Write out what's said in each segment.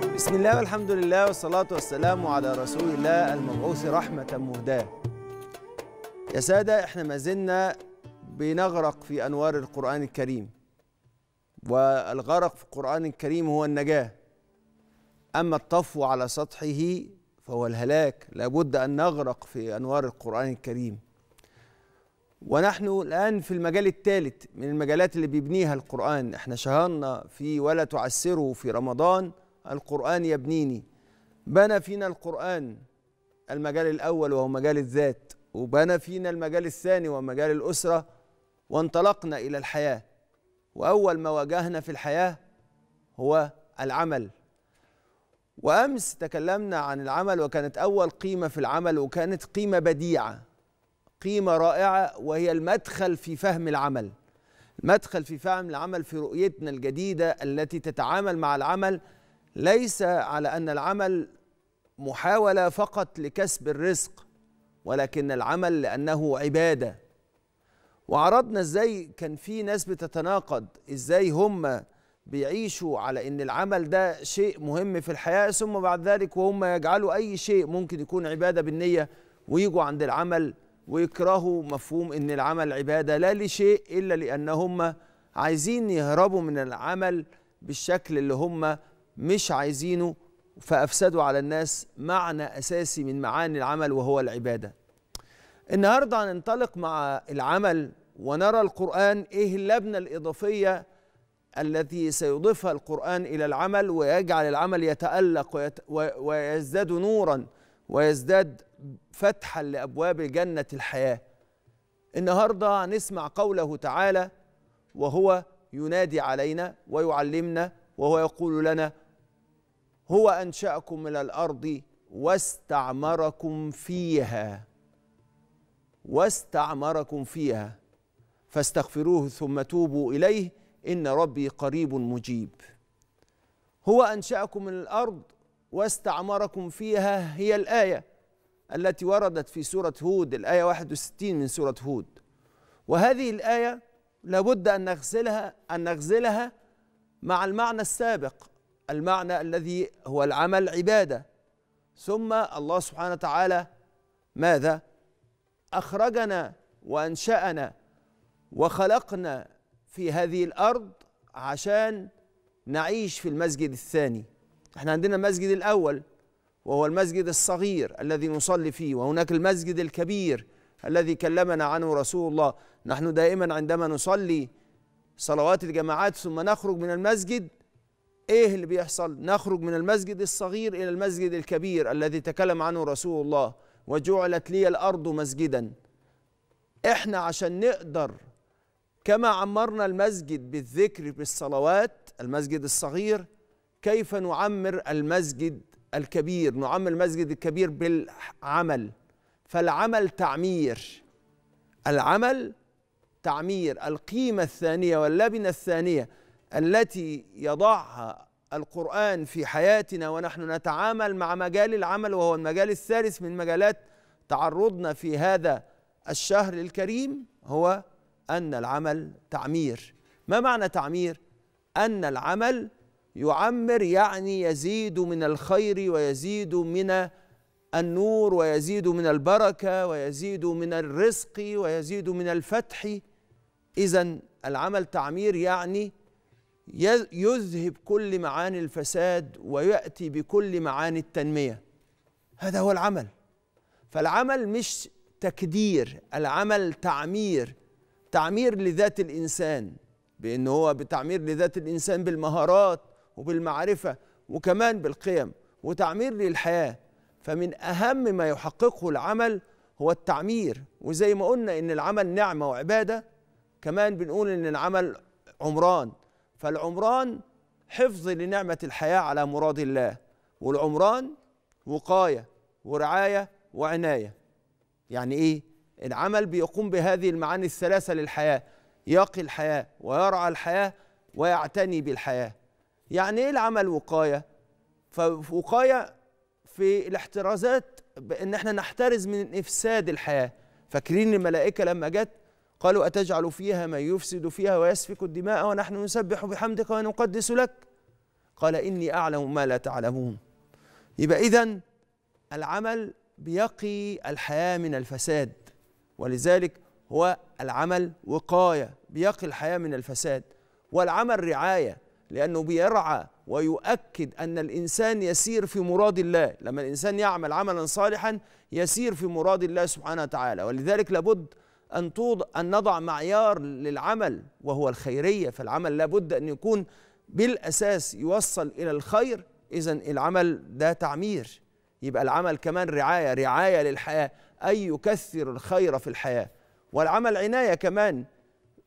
بسم الله والحمد لله والصلاة والسلام على رسول الله المبعوث رحمة مهداة يا سادة احنا ما زلنا بنغرق في أنوار القرآن الكريم والغرق في القرآن الكريم هو النجاة أما الطفو على سطحه فهو الهلاك لابد أن نغرق في أنوار القرآن الكريم ونحن الآن في المجال الثالث من المجالات اللي بيبنيها القرآن احنا شهرنا في ولا تعسروا في رمضان القرآن يبنيني بنى فينا القرآن المجال الأول وهو مجال الذات وبنى فينا المجال الثاني وهو مجال الأسرة وانطلقنا إلى الحياة وأول ما واجهنا في الحياة هو العمل وأمس تكلمنا عن العمل وكانت أول قيمة في العمل وكانت قيمة بديعة قيمة رائعة وهي المدخل في فهم العمل المدخل في فهم العمل في رؤيتنا الجديدة التي تتعامل مع العمل ليس على ان العمل محاوله فقط لكسب الرزق ولكن العمل لانه عباده وعرضنا ازاي كان في ناس بتتناقض ازاي هم بيعيشوا على ان العمل ده شيء مهم في الحياه ثم بعد ذلك وهم يجعلوا اي شيء ممكن يكون عباده بالنيه ويجوا عند العمل ويكرهوا مفهوم ان العمل عباده لا لشيء الا لان هم عايزين يهربوا من العمل بالشكل اللي هم مش عايزينه فافسدوا على الناس معنى اساسي من معاني العمل وهو العباده النهارده هننطلق مع العمل ونرى القران ايه اللبنه الاضافيه التي سيضيفها القران الى العمل ويجعل العمل يتالق ويت ويزداد نورا ويزداد فتحا لابواب جنه الحياه النهارده هنسمع قوله تعالى وهو ينادي علينا ويعلمنا وهو يقول لنا هو أنشأكم من الأرض واستعمركم فيها واستعمركم فيها فاستغفروه ثم توبوا إليه إن ربي قريب مجيب هو أنشأكم من الأرض واستعمركم فيها هي الآية التي وردت في سورة هود الآية 61 من سورة هود وهذه الآية لابد أن نغسلها أن نغسلها مع المعنى السابق المعنى الذي هو العمل عباده ثم الله سبحانه وتعالى ماذا اخرجنا وانشانا وخلقنا في هذه الارض عشان نعيش في المسجد الثاني احنا عندنا المسجد الاول وهو المسجد الصغير الذي نصلي فيه وهناك المسجد الكبير الذي كلمنا عنه رسول الله نحن دائما عندما نصلي صلوات الجماعات ثم نخرج من المسجد ايه اللي بيحصل نخرج من المسجد الصغير الى المسجد الكبير الذي تكلم عنه رسول الله وجعلت لي الارض مسجدا احنا عشان نقدر كما عمرنا المسجد بالذكر بالصلوات المسجد الصغير كيف نعمر المسجد الكبير نعمر المسجد الكبير بالعمل فالعمل تعمير العمل تعمير القيمة الثانية واللبنة الثانية التي يضعها القرآن في حياتنا ونحن نتعامل مع مجال العمل وهو المجال الثالث من مجالات تعرضنا في هذا الشهر الكريم هو أن العمل تعمير ما معنى تعمير؟ أن العمل يعمر يعني يزيد من الخير ويزيد من النور ويزيد من البركة ويزيد من الرزق ويزيد من الفتح إذا العمل تعمير يعني يذهب كل معاني الفساد وياتي بكل معاني التنميه هذا هو العمل فالعمل مش تكدير العمل تعمير تعمير لذات الانسان بان هو بتعمير لذات الانسان بالمهارات وبالمعرفه وكمان بالقيم وتعمير للحياه فمن اهم ما يحققه العمل هو التعمير وزي ما قلنا ان العمل نعمه وعباده كمان بنقول ان العمل عمران فالعمران حفظ لنعمة الحياة على مراد الله والعمران وقاية ورعاية وعناية يعني إيه؟ العمل بيقوم بهذه المعاني الثلاثة للحياة يقي الحياة ويرعى الحياة ويعتني بالحياة يعني إيه العمل وقاية؟ فوقاية في الاحترازات بأن احنا نحترز من إفساد الحياة فاكرين الملائكة لما جت قالوا أتجعل فيها من يفسد فيها ويسفك الدماء ونحن نسبح بحمدك ونقدس لك قال إني أعلم ما لا تعلمون يبقى إذا العمل بيقي الحياة من الفساد ولذلك هو العمل وقاية بيقي الحياة من الفساد والعمل رعاية لأنه بيرعى ويؤكد أن الإنسان يسير في مراد الله لما الإنسان يعمل عملا صالحا يسير في مراد الله سبحانه وتعالى ولذلك لابد أن, توض... أن نضع معيار للعمل وهو الخيرية فالعمل لابد أن يكون بالأساس يوصل إلى الخير إذا العمل ده تعمير يبقى العمل كمان رعاية رعاية للحياة أي يكثر الخير في الحياة والعمل عناية كمان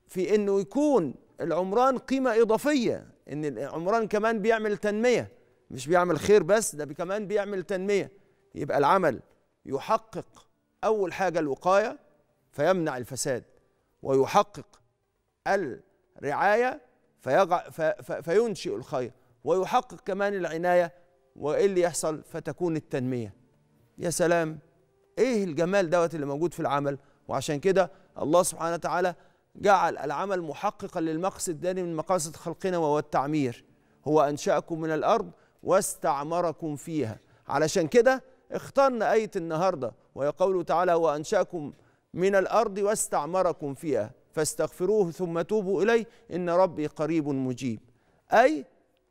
في أنه يكون العمران قيمة إضافية أن العمران كمان بيعمل تنمية مش بيعمل خير بس ده كمان بيعمل تنمية يبقى العمل يحقق أول حاجة الوقاية فيمنع الفساد ويحقق الرعاية فيجع فينشئ الخير ويحقق كمان العناية وإيه اللي يحصل فتكون التنمية يا سلام إيه الجمال دوت اللي موجود في العمل وعشان كده الله سبحانه وتعالى جعل العمل محققا للمقصد الثاني من مقاصد خلقنا وهو التعمير هو أنشأكم من الأرض واستعمركم فيها علشان كده اخترنا آية النهاردة وهي قوله تعالى وأنشأكم من الأرض واستعمركم فيها فاستغفروه ثم توبوا إليه إن ربي قريب مجيب أي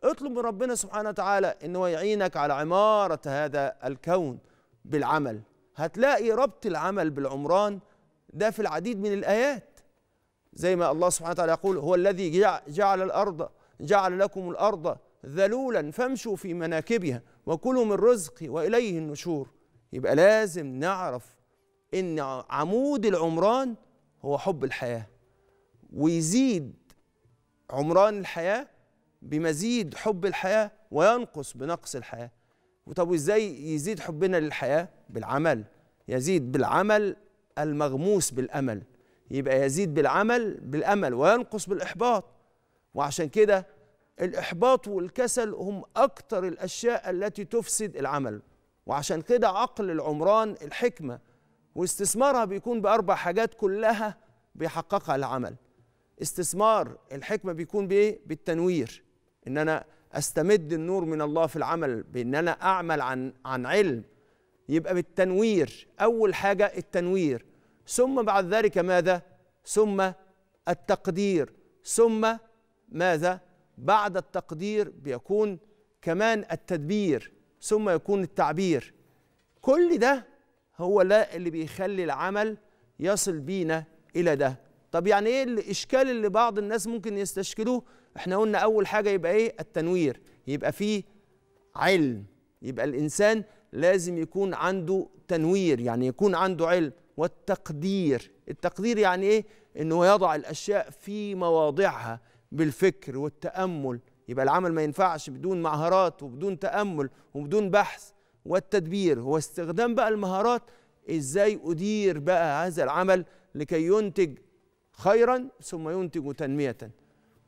اطلب من ربنا سبحانه وتعالى إن هو يعينك على عمارة هذا الكون بالعمل هتلاقي ربط العمل بالعمران ده في العديد من الآيات زي ما الله سبحانه وتعالى يقول هو الذي جعل الأرض جعل لكم الأرض ذلولا فامشوا في مناكبها وكلوا من رزقي وإليه النشور يبقى لازم نعرف ان عمود العمران هو حب الحياه ويزيد عمران الحياه بمزيد حب الحياه وينقص بنقص الحياه طب وازاي يزيد حبنا للحياه بالعمل يزيد بالعمل المغموس بالامل يبقى يزيد بالعمل بالامل وينقص بالاحباط وعشان كده الاحباط والكسل هم اكثر الاشياء التي تفسد العمل وعشان كده عقل العمران الحكمه واستثمارها بيكون بأربع حاجات كلها بيحققها العمل استثمار الحكمة بيكون بإيه؟ بالتنوير إن أنا أستمد النور من الله في العمل بإن أنا أعمل عن عن علم يبقى بالتنوير أول حاجة التنوير ثم بعد ذلك ماذا؟ ثم التقدير ثم ماذا؟ بعد التقدير بيكون كمان التدبير ثم يكون التعبير كل ده هو لا اللي بيخلي العمل يصل بينا الى ده طب يعني ايه الاشكال اللي بعض الناس ممكن يستشكلوه احنا قلنا اول حاجه يبقى ايه التنوير يبقى فيه علم يبقى الانسان لازم يكون عنده تنوير يعني يكون عنده علم والتقدير التقدير يعني ايه انه يضع الاشياء في مواضعها بالفكر والتامل يبقى العمل ما ينفعش بدون مهارات وبدون تامل وبدون بحث والتدبير هو استخدام بقى المهارات ازاي ادير بقى هذا العمل لكي ينتج خيرا ثم ينتج تنميه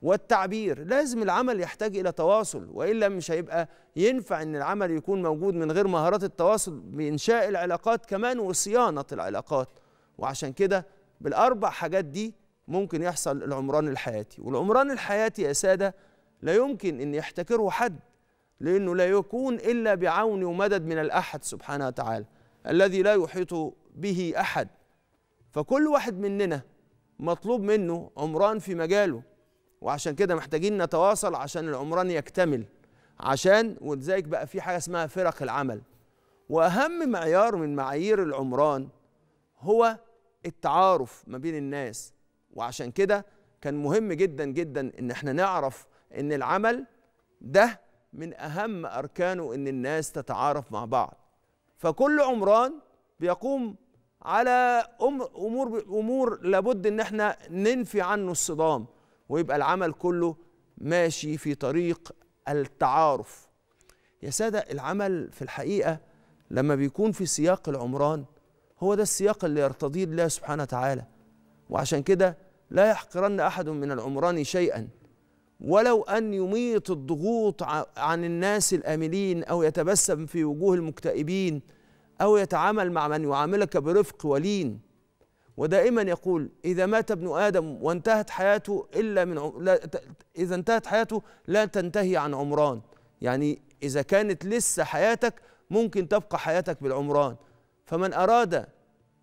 والتعبير لازم العمل يحتاج الى تواصل والا مش هيبقى ينفع ان العمل يكون موجود من غير مهارات التواصل بانشاء العلاقات كمان وصيانه العلاقات وعشان كده بالاربع حاجات دي ممكن يحصل العمران الحياتي والعمران الحياتي يا ساده لا يمكن ان يحتكره حد لأنه لا يكون إلا بعون ومدد من الأحد سبحانه وتعالى الذي لا يحيط به أحد فكل واحد مننا مطلوب منه عمران في مجاله وعشان كده محتاجين نتواصل عشان العمران يكتمل عشان ولذلك بقى في حاجة اسمها فرق العمل وأهم معيار من معايير العمران هو التعارف ما بين الناس وعشان كده كان مهم جدا جدا ان احنا نعرف ان العمل ده من أهم أركانه إن الناس تتعارف مع بعض فكل عمران بيقوم على أمور أمور لابد إن احنا ننفي عنه الصدام ويبقى العمل كله ماشي في طريق التعارف يا سادة العمل في الحقيقة لما بيكون في سياق العمران هو ده السياق اللي يرتضيه الله سبحانه وتعالى وعشان كده لا يحقرن أحد من العمران شيئا ولو أن يميط الضغوط عن الناس الآملين أو يتبسم في وجوه المكتئبين أو يتعامل مع من يعاملك برفق ولين ودائما يقول إذا مات ابن آدم وانتهت حياته إلا من عم... لا... إذا انتهت حياته لا تنتهي عن عمران يعني إذا كانت لسه حياتك ممكن تبقى حياتك بالعمران فمن أراد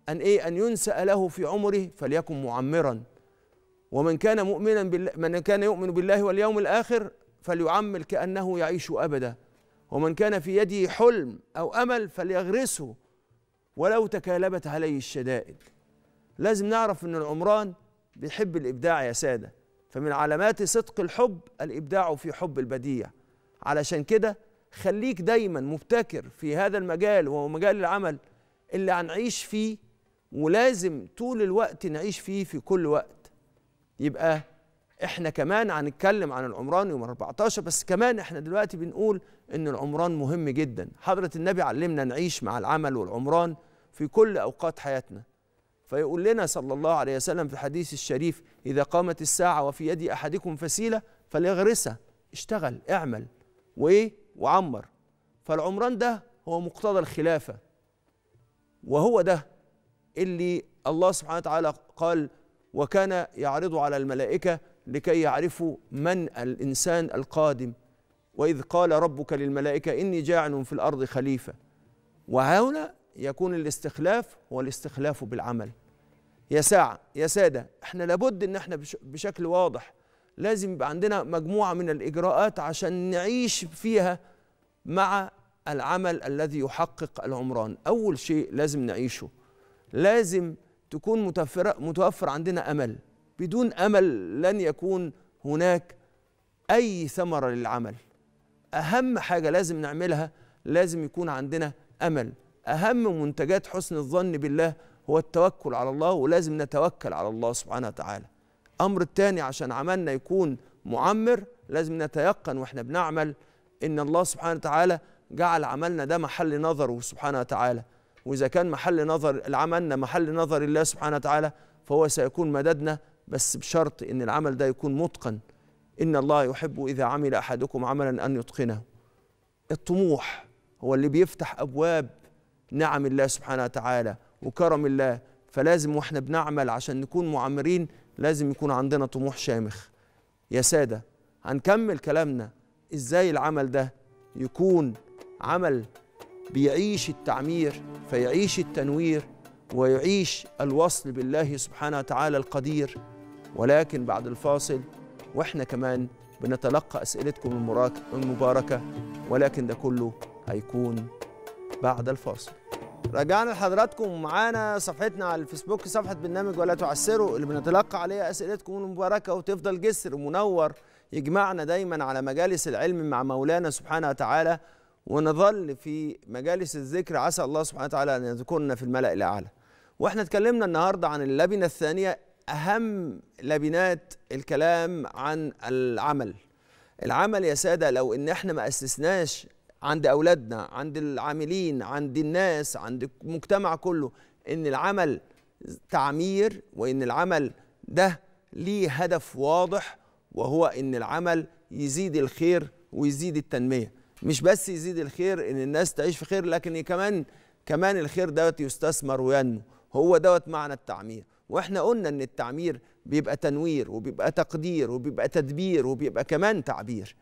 أن إيه أن ينسأ له في عمره فليكن معمرا ومن كان مؤمنا بالله من كان يؤمن بالله واليوم الآخر فليعمل كأنه يعيش أبدا ومن كان في يده حلم أو أمل فليغرسه ولو تكالبت عليه الشدائد لازم نعرف أن العمران بيحب الإبداع يا سادة فمن علامات صدق الحب الإبداع في حب البديع علشان كده خليك دايما مبتكر في هذا المجال وهو مجال العمل اللي هنعيش فيه ولازم طول الوقت نعيش فيه في كل وقت يبقى احنا كمان هنتكلم عن العمران يوم 14 بس كمان احنا دلوقتي بنقول ان العمران مهم جدا حضرة النبي علمنا نعيش مع العمل والعمران في كل أوقات حياتنا فيقول لنا صلى الله عليه وسلم في الحديث الشريف إذا قامت الساعة وفي يد أحدكم فسيلة فليغرسها اشتغل اعمل وإيه وعمر فالعمران ده هو مقتضى الخلافة وهو ده اللي الله سبحانه وتعالى قال وكان يعرض على الملائكة لكي يعرفوا من الإنسان القادم وإذ قال ربك للملائكة إني جاعل في الأرض خليفة وهنا يكون الاستخلاف هو الاستخلاف بالعمل يا ساعة يا سادة احنا لابد ان احنا بشكل واضح لازم يبقى عندنا مجموعة من الإجراءات عشان نعيش فيها مع العمل الذي يحقق العمران أول شيء لازم نعيشه لازم تكون متوفرة متوفر عندنا أمل بدون أمل لن يكون هناك أي ثمرة للعمل أهم حاجة لازم نعملها لازم يكون عندنا أمل أهم منتجات حسن الظن بالله هو التوكل على الله ولازم نتوكل على الله سبحانه وتعالى أمر الثاني عشان عملنا يكون معمر لازم نتيقن وإحنا بنعمل إن الله سبحانه وتعالى جعل عملنا ده محل نظره سبحانه وتعالى وإذا كان محل نظر العملنا محل نظر الله سبحانه وتعالى فهو سيكون مددنا بس بشرط إن العمل ده يكون متقن إن الله يحب إذا عمل أحدكم عملا أن يتقنه الطموح هو اللي بيفتح أبواب نعم الله سبحانه وتعالى وكرم الله فلازم واحنا بنعمل عشان نكون معمرين لازم يكون عندنا طموح شامخ يا سادة هنكمل كلامنا ازاي العمل ده يكون عمل بيعيش التعمير فيعيش التنوير ويعيش الوصل بالله سبحانه وتعالى القدير ولكن بعد الفاصل واحنا كمان بنتلقى اسئلتكم المباركه ولكن ده كله هيكون بعد الفاصل رجعنا لحضراتكم معانا صفحتنا على الفيسبوك صفحة برنامج ولا تعسروا اللي بنتلقى عليها أسئلتكم المباركة وتفضل جسر منور يجمعنا دايما على مجالس العلم مع مولانا سبحانه وتعالى ونظل في مجالس الذكر عسى الله سبحانه وتعالى أن يذكرنا في الملأ الأعلى وإحنا اتكلمنا النهاردة عن اللبنة الثانية أهم لبنات الكلام عن العمل العمل يا سادة لو إن إحنا ما أسسناش عند أولادنا عند العاملين عند الناس عند المجتمع كله إن العمل تعمير وإن العمل ده ليه هدف واضح وهو إن العمل يزيد الخير ويزيد التنمية مش بس يزيد الخير ان الناس تعيش في خير لكن كمان كمان الخير دوت يستثمر وينمو هو دوت معنى التعمير واحنا قلنا ان التعمير بيبقى تنوير وبيبقى تقدير وبيبقى تدبير وبيبقى كمان تعبير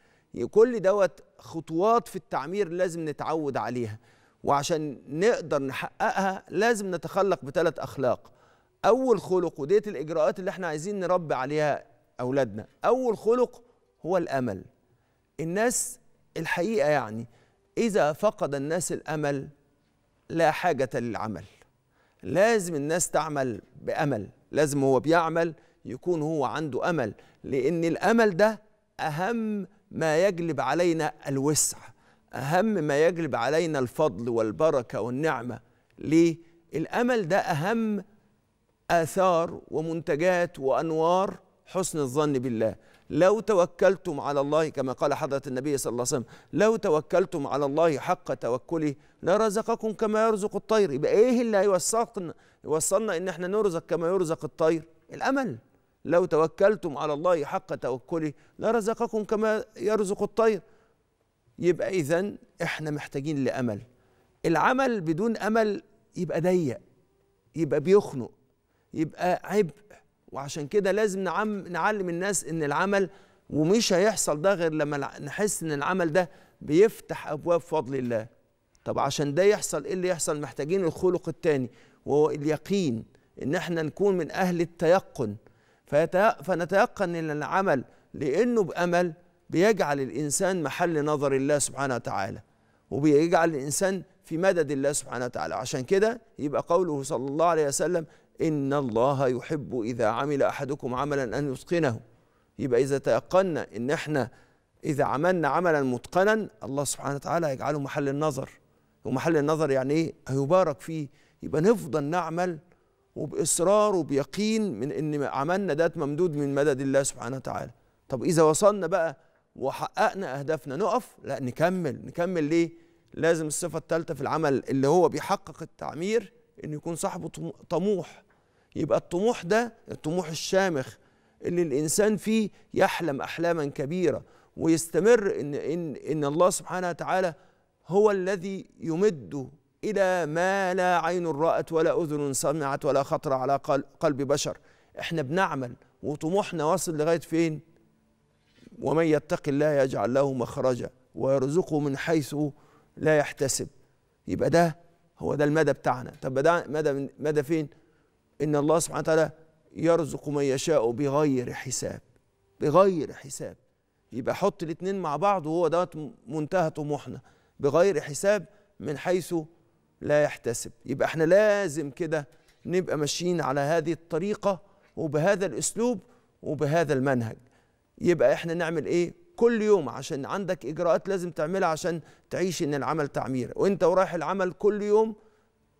كل دوت خطوات في التعمير لازم نتعود عليها وعشان نقدر نحققها لازم نتخلق بثلاث اخلاق اول خلق وديت الاجراءات اللي احنا عايزين نربي عليها اولادنا اول خلق هو الامل الناس الحقيقه يعني اذا فقد الناس الامل لا حاجه للعمل لازم الناس تعمل بامل لازم هو بيعمل يكون هو عنده امل لان الامل ده اهم ما يجلب علينا الوسع اهم ما يجلب علينا الفضل والبركه والنعمه ليه الامل ده اهم اثار ومنتجات وانوار حسن الظن بالله لو توكلتم على الله كما قال حضرة النبي صلى الله عليه وسلم لو توكلتم على الله حق توكله لرزقكم كما يرزق الطير يبقى ايه اللي هيوصلنا يوصلنا ان احنا نرزق كما يرزق الطير الامل لو توكلتم على الله حق توكله لرزقكم كما يرزق الطير يبقى اذا احنا محتاجين لامل العمل بدون امل يبقى ضيق يبقى بيخنق يبقى عبء وعشان كده لازم نعم نعلم الناس ان العمل ومش هيحصل ده غير لما نحس ان العمل ده بيفتح ابواب فضل الله طب عشان ده يحصل ايه اللي يحصل محتاجين الخلق الثاني وهو اليقين ان احنا نكون من اهل التيقن فنتيقن ان العمل لانه بامل بيجعل الانسان محل نظر الله سبحانه وتعالى وبيجعل الانسان في مدد الله سبحانه وتعالى عشان كده يبقى قوله صلى الله عليه وسلم إن الله يحب إذا عمل أحدكم عملا أن يتقنه يبقى إذا تيقنا إن إحنا إذا عملنا عملا متقنا الله سبحانه وتعالى يجعله محل النظر ومحل النظر يعني إيه؟ هيبارك فيه يبقى نفضل نعمل وبإصرار وبيقين من إن عملنا ده ممدود من مدد الله سبحانه وتعالى طب إذا وصلنا بقى وحققنا أهدافنا نقف لا نكمل نكمل ليه لازم الصفة الثالثة في العمل اللي هو بيحقق التعمير انه يكون صاحبه طموح يبقى الطموح ده الطموح الشامخ اللي الانسان فيه يحلم احلاما كبيره ويستمر ان ان ان الله سبحانه وتعالى هو الذي يمد الى ما لا عين رأت ولا اذن سمعت ولا خطر على قلب بشر احنا بنعمل وطموحنا واصل لغايه فين ومن يتق الله يجعل له مخرجا ويرزقه من حيث لا يحتسب يبقى ده هو ده المدى بتاعنا طب ده مدى مدى فين ان الله سبحانه وتعالى يرزق من يشاء بغير حساب بغير حساب يبقى حط الاثنين مع بعض وهو دوت منتهى طموحنا بغير حساب من حيث لا يحتسب يبقى احنا لازم كده نبقى ماشيين على هذه الطريقه وبهذا الاسلوب وبهذا المنهج يبقى احنا نعمل ايه كل يوم عشان عندك اجراءات لازم تعملها عشان تعيش ان العمل تعمير وانت ورايح العمل كل يوم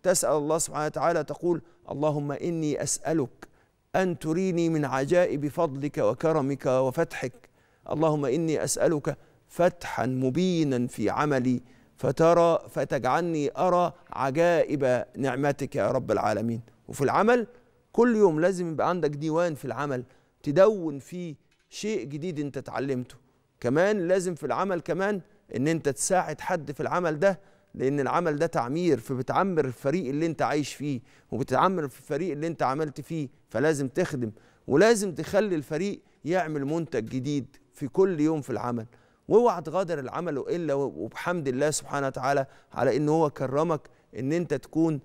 تسال الله سبحانه وتعالى تقول اللهم اني اسالك ان تريني من عجائب فضلك وكرمك وفتحك اللهم اني اسالك فتحا مبينا في عملي فترى فتجعلني ارى عجائب نعمتك يا رب العالمين وفي العمل كل يوم لازم يبقى عندك ديوان في العمل تدون فيه شيء جديد انت اتعلمته كمان لازم في العمل كمان ان انت تساعد حد في العمل ده لان العمل ده تعمير فبتعمر الفريق اللي انت عايش فيه وبتعمر في الفريق اللي انت عملت فيه فلازم تخدم ولازم تخلي الفريق يعمل منتج جديد في كل يوم في العمل واوعى تغادر العمل الا وبحمد الله سبحانه وتعالى على ان هو كرمك ان انت تكون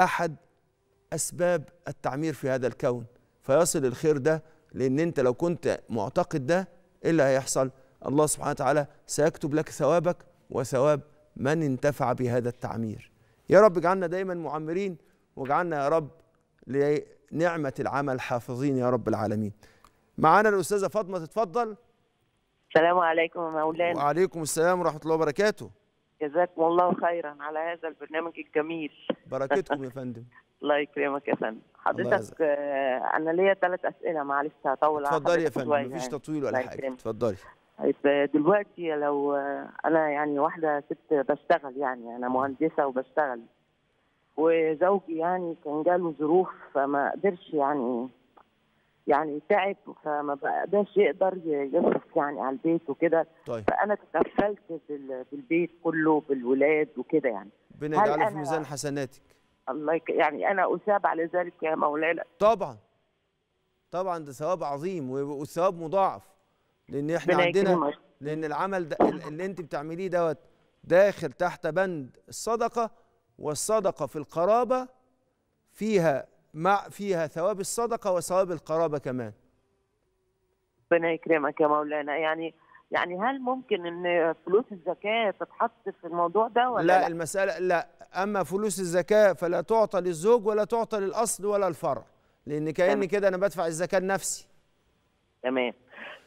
احد اسباب التعمير في هذا الكون فيصل الخير ده لان انت لو كنت معتقد ده إيه اللي هيحصل الله سبحانه وتعالى سيكتب لك ثوابك وثواب من انتفع بهذا التعمير يا رب اجعلنا دايما معمرين واجعلنا يا رب لنعمة العمل حافظين يا رب العالمين معانا الأستاذة فاطمة تتفضل السلام عليكم يا مولانا وعليكم السلام ورحمة الله وبركاته جزاكم الله خيرا على هذا البرنامج الجميل بركتكم يا فندم الله يكرمك يا فندم حضرتك آه انا ليا ثلاث اسئله معلش هطول اتفضلي يا فندم يعني. مفيش تطويل ولا حاجه اتفضلي طيب، آه، دلوقتي لو آه، انا يعني واحده ست بشتغل يعني انا مهندسه وبشتغل وزوجي يعني كان جاله ظروف فما قدرش يعني يعني تعب فما بقدرش يقدر يصرف يعني على البيت وكده طيب. فانا تكفلت بالبيت كله بالولاد وكده يعني ربنا يجعله في ميزان حسناتك الله يك... يعني انا اثاب على ذلك يا مولانا طبعا طبعا ده ثواب عظيم والثواب مضاعف لان احنا عندنا لان العمل ده اللي انت بتعمليه دوت داخل تحت بند الصدقه والصدقه في القرابه فيها مع فيها ثواب الصدقه وثواب القرابه كمان ربنا يكرمك يا مولانا يعني يعني هل ممكن ان فلوس الزكاه تتحط في الموضوع ده ولا لا, لا؟ المساله لا أما فلوس الزكاة فلا تعطى للزوج ولا تعطى للأصل ولا الفرع لأن كأن كده أنا بدفع الزكاة لنفسي تمام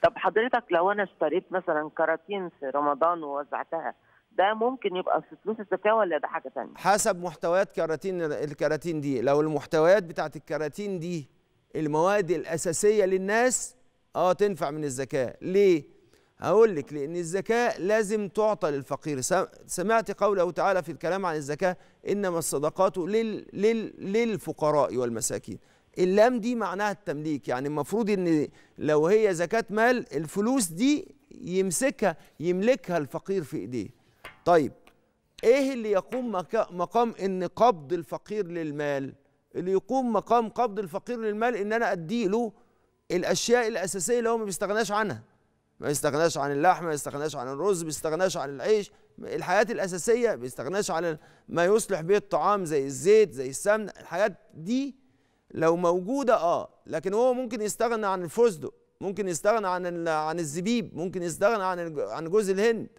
طب حضرتك لو أنا اشتريت مثلا كراتين في رمضان ووزعتها ده ممكن يبقى في فلوس الزكاة ولا ده حاجة تانية؟ حسب محتويات كراتين الكراتين دي لو المحتويات بتاعت الكراتين دي المواد الأساسية للناس اه تنفع من الزكاة ليه؟ هقول لك لأن الزكاة لازم تعطى للفقير سمعت قوله تعالى في الكلام عن الزكاة إنما الصدقات لل لل للفقراء والمساكين اللام دي معناها التمليك يعني المفروض إن لو هي زكاة مال الفلوس دي يمسكها يملكها الفقير في إيديه طيب إيه اللي يقوم مقام إن قبض الفقير للمال اللي يقوم مقام قبض الفقير للمال إن أنا أديله الأشياء الأساسية اللي هو ما بيستغناش عنها ما يستغناش عن اللحم ما يستغناش عن الرز ما يستغناش عن العيش الحياة الأساسية ما يستغناش عن ما يصلح به الطعام زي الزيت زي السمن الحاجات دي لو موجودة اه لكن هو ممكن يستغنى عن الفستق ممكن يستغنى عن عن الزبيب ممكن يستغنى عن عن جوز الهند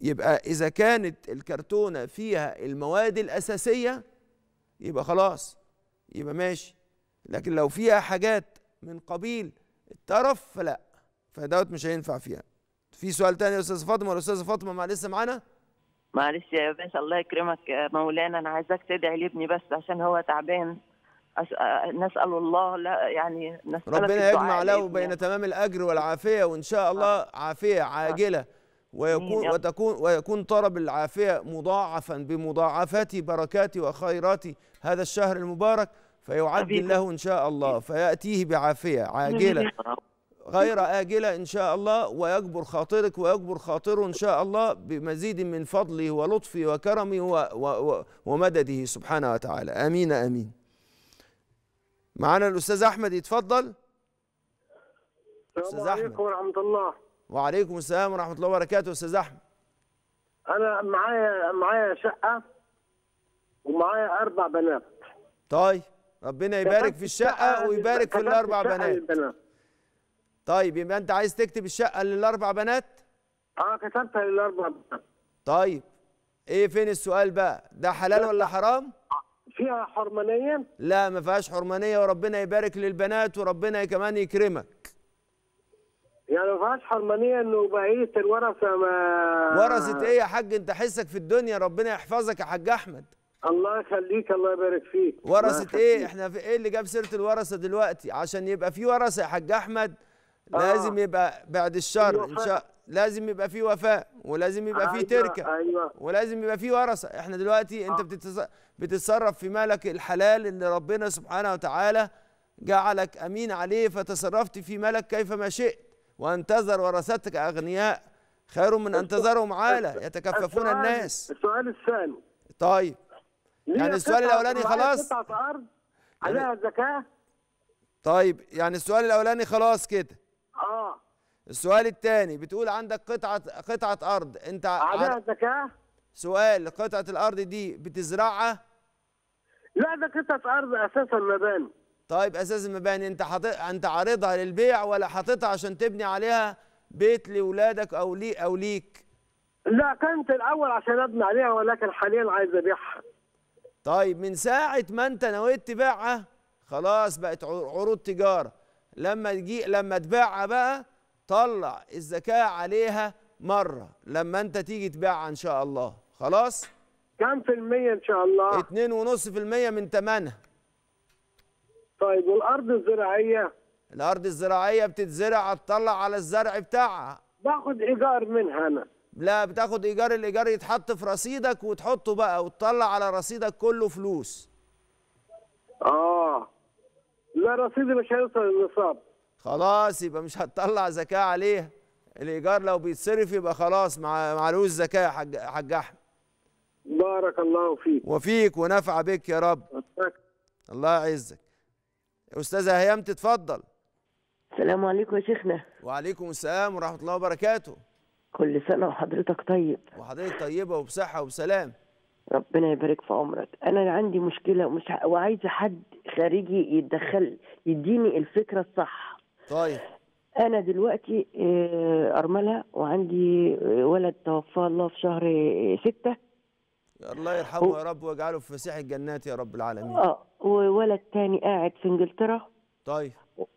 يبقى إذا كانت الكرتونة فيها المواد الأساسية يبقى خلاص يبقى ماشي لكن لو فيها حاجات من قبيل الترف فلا فدوت مش هينفع فيها في سؤال تاني يا استاذه فاطمه الاستاذه فاطمه ما لسه معانا معلش يا باشا الله يكرمك مولانا انا عايزاك تدعي لابني بس عشان هو تعبان أس... نسال الله لا يعني نسألك ربنا يجمع له بين تمام الاجر والعافيه وان شاء الله آه. عافيه عاجله آه. ويكون وتكون ويكون طلب العافيه مضاعفا بمضاعفات بركات وخيرات هذا الشهر المبارك فيعدل له ان شاء الله فياتيه بعافيه عاجله غير آجلة إن شاء الله ويكبر خاطرك ويكبر خاطره إن شاء الله بمزيد من فضله ولطفه وكرمه ومدده سبحانه وتعالى آمين آمين معانا الأستاذ أحمد يتفضل السلام عليكم ورحمة الله وعليكم السلام ورحمة الله وبركاته أستاذ أحمد أنا معايا معايا شقة ومعايا أربع بنات طيب ربنا يبارك في الشقة ويبارك في الأربع بنات طيب يبقى انت عايز تكتب الشقه للاربع بنات اه كتبتها للاربع بنات طيب ايه فين السؤال بقى ده حلال ولا حرام فيها حرمانيه لا ما فيهاش حرمانيه وربنا يبارك للبنات وربنا كمان يكرمك يعني ما فيهاش حرمانيه انه بقيه الورثه ما ورثه ايه يا حاج انت حسك في الدنيا ربنا يحفظك يا حاج احمد الله يخليك الله يبارك فيك ورثه ايه احنا في ايه اللي جاب سيره الورثه دلوقتي عشان يبقى في ورثه يا حاج احمد لازم آه. يبقى بعد الشر ان شاء لازم يبقى في وفاء ولازم يبقى في أيوة، تركه أيوة. ولازم يبقى في ورثه احنا دلوقتي انت آه. بتتصرف في مالك الحلال اللي ربنا سبحانه وتعالى جعلك امين عليه فتصرفت في مالك كيف ما شئت وان ورثتك اغنياء خير من ان عاله يتكففون الناس السؤال الثاني طيب يعني السؤال الاولاني خلاص قطعه ارض يعني عليها زكاه طيب يعني السؤال الاولاني خلاص كده اه السؤال الثاني بتقول عندك قطعه قطعه ارض انت عليها زكاه سؤال قطعه الارض دي بتزرعها لا ده قطعه ارض اساسا مباني طيب اساس المباني انت حط... انت عارضها للبيع ولا حاططها عشان تبني عليها بيت لاولادك او لي او ليك لا كانت الاول عشان ابني عليها ولكن حاليا عايز ابيعها طيب من ساعه ما انت نويت تبيعها خلاص بقت عروض تجاره لما تجي لما تبيعها بقى طلع الزكاة عليها مرة لما انت تيجي تبيعها ان شاء الله خلاص كم في المية ان شاء الله اتنين ونص في المية من تمنها طيب والارض الزراعية الارض الزراعية بتتزرع تطلع على الزرع بتاعها باخد ايجار منها انا لا بتاخد ايجار الايجار يتحط في رصيدك وتحطه بقى وتطلع على رصيدك كله فلوس اه لا رصيدي مش هيوصل للنصاب خلاص يبقى مش هتطلع زكاه عليها الايجار لو بيتصرف يبقى خلاص مع معلوش زكاه يا حاج احمد بارك الله فيك وفيك ونفع بك يا رب أتك. الله يعزك استاذه هيام تتفضل السلام عليكم يا شيخنا وعليكم السلام ورحمه الله وبركاته كل سنه وحضرتك طيب وحضرتك طيبه وبصحه وبسلام ربنا يبارك في عمرك انا عندي مشكله ومش وعايزه حد خارجي يتدخل يديني الفكره الصح طيب انا دلوقتي آه، ارمله وعندي آه، ولد توفاه الله في شهر آه، ستة الله يرحمه و... يا رب ويجعله في فسيح الجنات يا رب العالمين اه وولد تاني قاعد في انجلترا طيب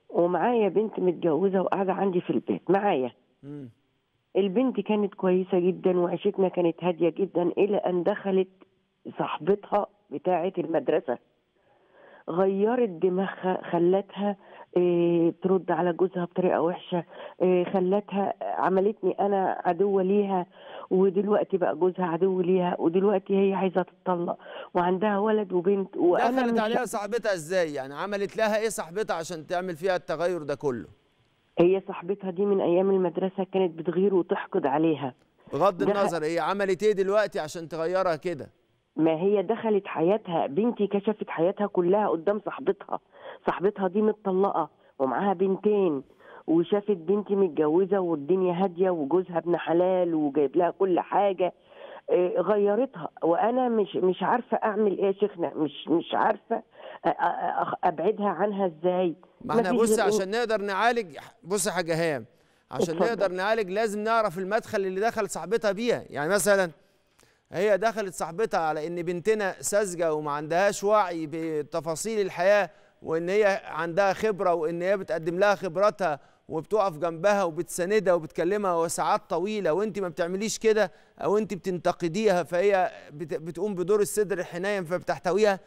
ومعايا بنت متجوزه وقاعده عندي في البيت معايا امم البنت كانت كويسة جدا وعيشتنا كانت هادية جدا إلى أن دخلت صاحبتها بتاعة المدرسة غيرت دماغها خلتها إيه ترد على جوزها بطريقه وحشه إيه خلتها عملتني انا عدوه ليها ودلوقتي بقى جوزها عدو ليها ودلوقتي هي عايزه تتطلق وعندها ولد وبنت وانا دخلت عليها صاحبتها ازاي يعني عملت لها ايه صاحبتها عشان تعمل فيها التغير ده كله هي صاحبتها دي من ايام المدرسه كانت بتغير وتحقد عليها بغض النظر هي عملت ايه دلوقتي عشان تغيرها كده ما هي دخلت حياتها بنتي كشفت حياتها كلها قدام صاحبتها صاحبتها دي متطلقه ومعاها بنتين وشافت بنتي متجوزه والدنيا هاديه وجوزها ابن حلال وجايب لها كل حاجه آه، غيرتها وانا مش مش عارفه اعمل ايه يا شيخنا مش مش عارفه ابعدها عنها ازاي ما احنا بص عشان نقدر نعالج بص يا حاجه هام عشان اتفضل. نقدر نعالج لازم نعرف المدخل اللي دخل صاحبتها بيها يعني مثلا هي دخلت صاحبتها على ان بنتنا ساذجه وما عندهاش وعي بتفاصيل الحياه وان هي عندها خبره وان هي بتقدم لها خبراتها وبتقف جنبها وبتساندها وبتكلمها وساعات طويله وانت ما بتعمليش كده او انت بتنتقديها فهي بتقوم بدور الصدر الحنين فبتحتويها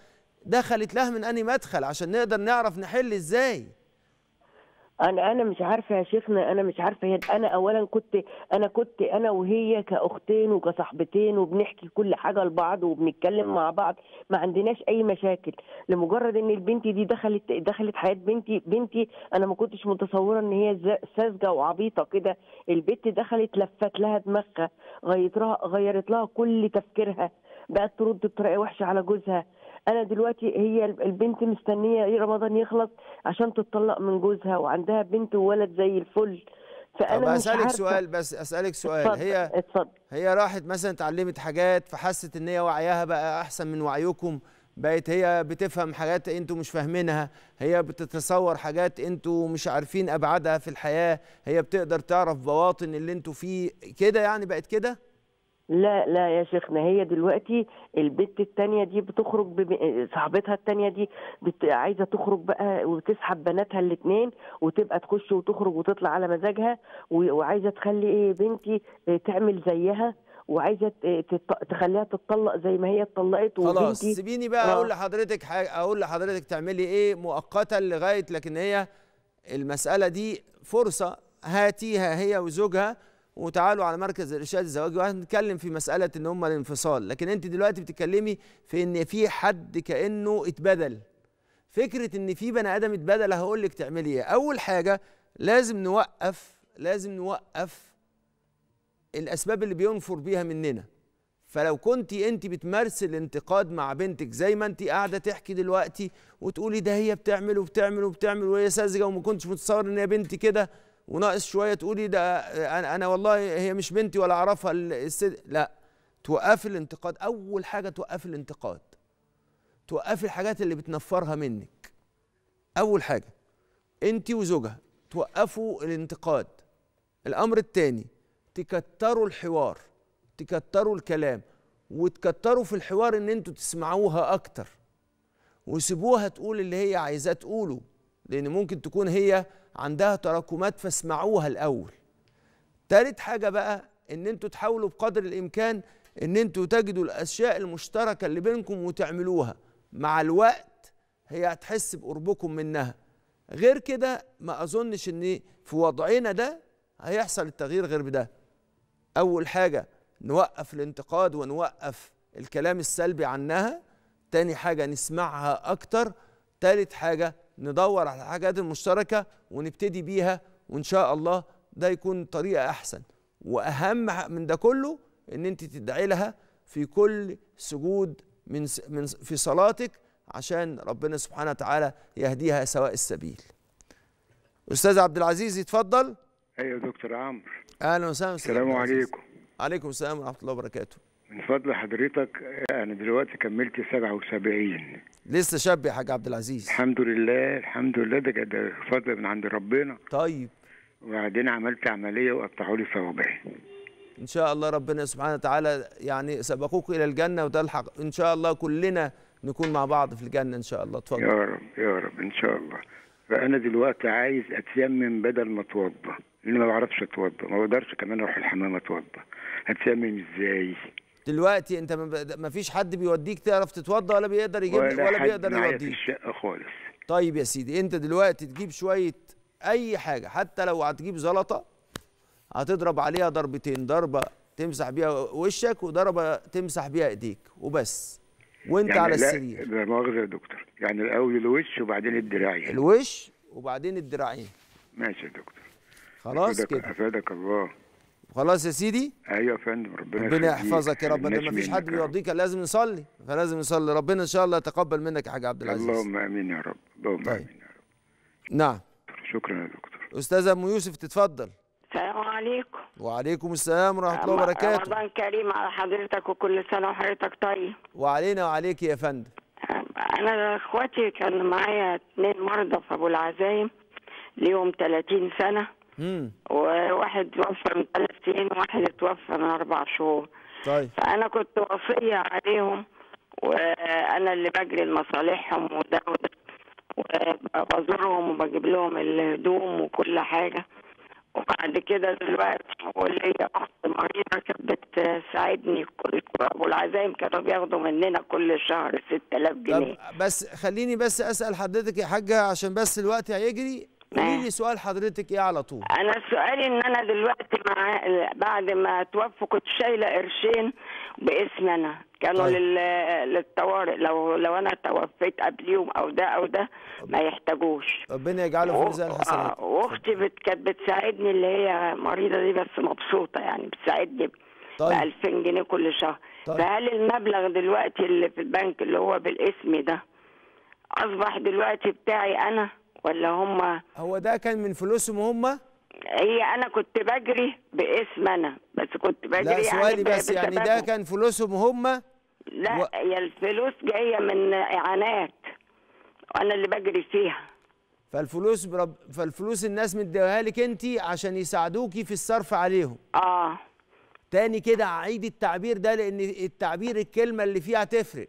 دخلت لها من أنهي مدخل عشان نقدر نعرف نحل إزاي انا انا مش عارفه يا شيخنا انا مش عارفه هي انا اولا كنت انا كنت انا وهي كاختين وكصاحبتين وبنحكي كل حاجه لبعض وبنتكلم مع بعض ما عندناش اي مشاكل لمجرد ان البنت دي دخلت دخلت حياه بنتي بنتي انا ما كنتش متصوره ان هي ساذجه وعبيطه كده البنت دخلت لفت لها دماغها غيرت لها غيرت لها كل تفكيرها بقت ترد بطريقه وحشه على جوزها انا دلوقتي هي البنت مستنيه إيه رمضان يخلص عشان تتطلق من جوزها وعندها بنت وولد زي الفل فانا طب اسالك سؤال بس اسالك سؤال اتفضل هي اتفضل هي راحت مثلا اتعلمت حاجات فحست ان هي وعيها بقى احسن من وعيكم بقت هي بتفهم حاجات انتوا مش فاهمينها هي بتتصور حاجات انتوا مش عارفين ابعادها في الحياه هي بتقدر تعرف بواطن اللي انتوا فيه كده يعني بقت كده لا لا يا شيخنا هي دلوقتي البت التانية دي بتخرج بم... صاحبتها التانية دي بت... عايزة تخرج بقى وتسحب بناتها الاتنين وتبقى تخش وتخرج وتطلع على مزاجها و... وعايزة تخلي ايه بنتي آه، تعمل زيها وعايزه تخليها تتطلق زي ما هي اتطلقت خلاص سيبيني بقى آه. اقول لحضرتك حاجه اقول لحضرتك تعملي ايه مؤقتا لغايه لكن هي المساله دي فرصه هاتيها هي وزوجها وتعالوا على مركز الارشاد الزواجي وهنتكلم في مساله ان هم الانفصال لكن انت دلوقتي بتتكلمي في ان في حد كانه اتبدل فكره ان في بني ادم اتبدل هقول لك تعملي ايه اول حاجه لازم نوقف لازم نوقف الاسباب اللي بينفر بيها مننا فلو كنت انت بتمارسي الانتقاد مع بنتك زي ما انت قاعده تحكي دلوقتي وتقولي ده هي بتعمل وبتعمل وبتعمل وهي ساذجه وما كنتش متصور ان هي بنتي كده وناقص شويه تقولي ده انا والله هي مش بنتي ولا اعرفها الست لا توقفي الانتقاد اول حاجه توقفي الانتقاد توقفي الحاجات اللي بتنفرها منك اول حاجه انت وزوجها توقفوا الانتقاد الامر الثاني تكتروا الحوار تكتروا الكلام وتكتروا في الحوار ان انتوا تسمعوها اكتر وسيبوها تقول اللي هي عايزاه تقوله لان ممكن تكون هي عندها تراكمات فاسمعوها الاول تالت حاجه بقى ان انتوا تحاولوا بقدر الامكان ان انتوا تجدوا الاشياء المشتركه اللي بينكم وتعملوها مع الوقت هي هتحس بقربكم منها غير كده ما اظنش ان في وضعنا ده هيحصل التغيير غير بده اول حاجه نوقف الانتقاد ونوقف الكلام السلبي عنها تاني حاجه نسمعها اكتر تالت حاجه ندور على الحاجات المشتركه ونبتدي بيها وان شاء الله ده يكون طريقه احسن واهم من ده كله ان انت تدعي لها في كل سجود من من في صلاتك عشان ربنا سبحانه وتعالى يهديها سواء السبيل. استاذ عبد العزيز يتفضل. ايوه دكتور عمرو. اهلا وسهلا السلام عليكم. عليكم السلام ورحمه الله وبركاته. من فضل حضرتك انا دلوقتي كملت 77 لسه شاب يا حاج عبد العزيز الحمد لله الحمد لله ده ده فضل من عند ربنا طيب وبعدين عملت عمليه وقطعوا لي صوابعي ان شاء الله ربنا سبحانه وتعالى يعني سبقوك الى الجنه وتلحق ان شاء الله كلنا نكون مع بعض في الجنه ان شاء الله اتفضل يا رب يا رب ان شاء الله فانا دلوقتي عايز اتيمم بدل ما اتوضى لان ما بعرفش اتوضى ما بقدرش كمان اروح الحمام اتوضى اتيمم ازاي دلوقتي انت ما فيش حد بيوديك تعرف تتوضى ولا بيقدر يجيب ولا, ولا بيقدر يوديك ولا حد خالص طيب يا سيدي انت دلوقتي تجيب شويه اي حاجه حتى لو هتجيب زلطه هتضرب عليها ضربتين ضربه تمسح بيها وشك وضربه تمسح بيها ايديك وبس وانت يعني على السرير لا مؤاخذه يا دكتور يعني الاول الوش وبعدين الدراعين الوش وبعدين الدراعين ماشي يا دكتور خلاص كده افادك الله خلاص يا سيدي ايوه يا فندم ربنا ربنا يحفظك يا رب ما فيش حد بيرضيك لازم نصلي فلازم نصلي ربنا ان شاء الله يتقبل منك يا حاج عبد العزيز اللهم امين يا رب اللهم طيب. امين يا رب نعم شكرا يا دكتور استاذه ام يوسف تتفضل السلام عليكم وعليكم السلام ورحمه الله وبركاته رمضان كريم على حضرتك وكل سنه وحضرتك طيب وعلينا وعليك يا فندم انا اخواتي كان معايا اتنين مرضى في ابو العزايم ليهم 30 سنه وواحد توفى من ثلاث سنين وواحد اتوفى من اربع شهور طيب فانا كنت وصيه عليهم وانا اللي بجري لمصالحهم وده وده وبزورهم وبجيب لهم الهدوم وكل حاجه وبعد كده دلوقتي واللي هي اخت مريضه كانت بتساعدني والعزايم كانوا بياخدوا مننا كل شهر 6000 جنيه بس خليني بس اسال حضرتك يا حاجه عشان بس الوقت هيجري قولي آه. لي سؤال حضرتك ايه على طول انا سؤالي ان انا دلوقتي مع بعد ما توفوا كنت شايله قرشين باسم انا كانوا طيب. لل... للطوارئ لو لو انا توفيت قبليهم او ده او ده ما يحتاجوش ربنا يجعله في ميزان الحسنات آه، واختي بت... كانت بتساعدني اللي هي مريضه دي بس مبسوطه يعني بتساعدني طيب. ب 2000 جنيه كل شهر طيب. فهل المبلغ دلوقتي اللي في البنك اللي هو بالاسم ده اصبح دلوقتي بتاعي انا ولا هم هو ده كان من فلوسهم هم هي انا كنت بجري باسم انا بس كنت بجري لا يعني سؤالي يعني بس يعني ده كان فلوسهم هم لا و... هي الفلوس جايه من اعانات وانا اللي بجري فيها فالفلوس برب... فالفلوس الناس مديها لك انت عشان يساعدوكي في الصرف عليهم اه تاني كده عيد التعبير ده لان التعبير الكلمه اللي فيها تفرق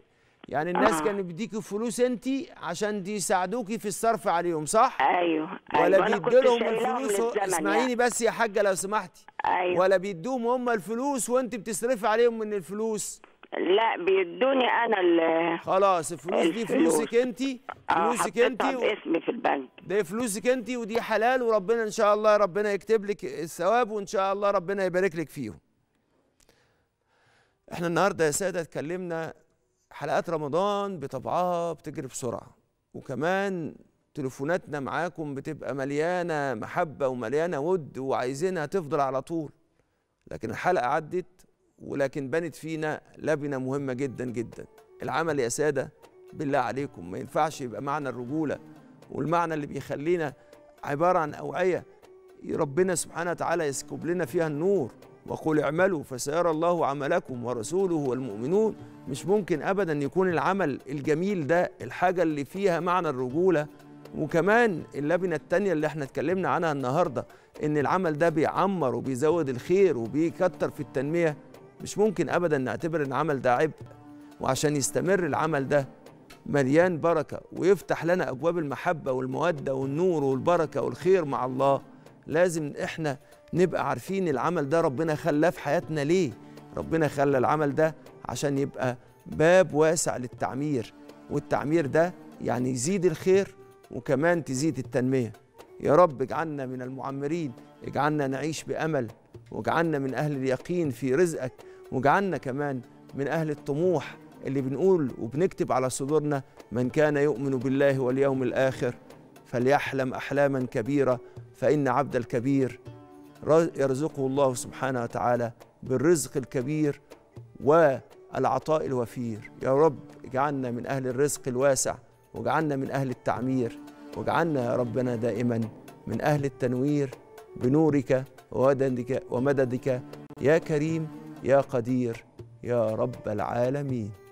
يعني الناس آه. كانوا بيديكي فلوس انت عشان دي يساعدوكي في الصرف عليهم صح ايوه, أيوة. ولا بيدوا لهم الفلوس و... يعني. اسمعيني يعني. بس يا حاجه لو سمحتي أيوة. ولا بيدوهم هم الفلوس وانت بتصرفي عليهم من الفلوس لا بيدوني انا ال خلاص الفلوس دي فلوسك انت آه، فلوسك انت و... اسمي في البنك دي فلوسك انت ودي حلال وربنا ان شاء الله ربنا يكتب لك الثواب وان شاء الله ربنا يبارك لك فيهم احنا النهارده يا ساده اتكلمنا حلقات رمضان بطبعها بتجري بسرعه وكمان تليفوناتنا معاكم بتبقى مليانه محبه ومليانه ود وعايزينها تفضل على طول لكن الحلقه عدت ولكن بنت فينا لبنه مهمه جدا جدا العمل يا ساده بالله عليكم ما ينفعش يبقى معنى الرجوله والمعنى اللي بيخلينا عباره عن اوعيه ربنا سبحانه وتعالى يسكب لنا فيها النور وقل اعملوا فسيرى الله عملكم ورسوله والمؤمنون مش ممكن ابدا يكون العمل الجميل ده الحاجه اللي فيها معنى الرجوله وكمان اللبنه الثانيه اللي احنا اتكلمنا عنها النهارده ان العمل ده بيعمر وبيزود الخير وبيكتر في التنميه مش ممكن ابدا نعتبر العمل ده عبء وعشان يستمر العمل ده مليان بركه ويفتح لنا ابواب المحبه والموده والنور والبركه والخير مع الله لازم احنا نبقى عارفين العمل ده ربنا خلاه في حياتنا ليه ربنا خلى العمل ده عشان يبقى باب واسع للتعمير والتعمير ده يعني يزيد الخير وكمان تزيد التنمية يا رب اجعلنا من المعمرين اجعلنا نعيش بأمل واجعلنا من أهل اليقين في رزقك واجعلنا كمان من أهل الطموح اللي بنقول وبنكتب على صدورنا من كان يؤمن بالله واليوم الآخر فليحلم أحلاما كبيرة فإن عبد الكبير يرزقه الله سبحانه وتعالى بالرزق الكبير و العطاء الوفير يا رب اجعلنا من أهل الرزق الواسع واجعلنا من أهل التعمير واجعلنا يا ربنا دائما من أهل التنوير بنورك ومددك ومددك يا كريم يا قدير يا رب العالمين